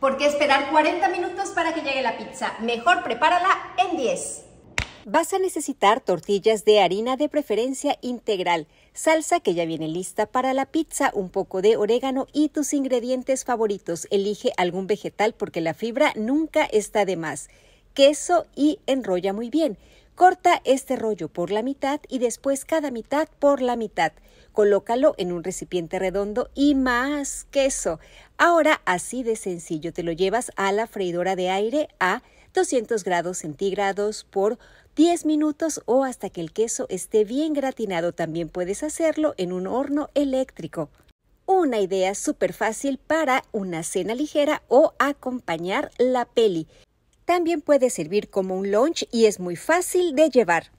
¿Por qué esperar 40 minutos para que llegue la pizza? Mejor prepárala en 10. Vas a necesitar tortillas de harina de preferencia integral, salsa que ya viene lista para la pizza, un poco de orégano y tus ingredientes favoritos. Elige algún vegetal porque la fibra nunca está de más. Queso y enrolla muy bien. Corta este rollo por la mitad y después cada mitad por la mitad. Colócalo en un recipiente redondo y más queso. Ahora así de sencillo te lo llevas a la freidora de aire a 200 grados centígrados por 10 minutos o hasta que el queso esté bien gratinado. También puedes hacerlo en un horno eléctrico. Una idea súper fácil para una cena ligera o acompañar la peli. También puede servir como un lunch y es muy fácil de llevar.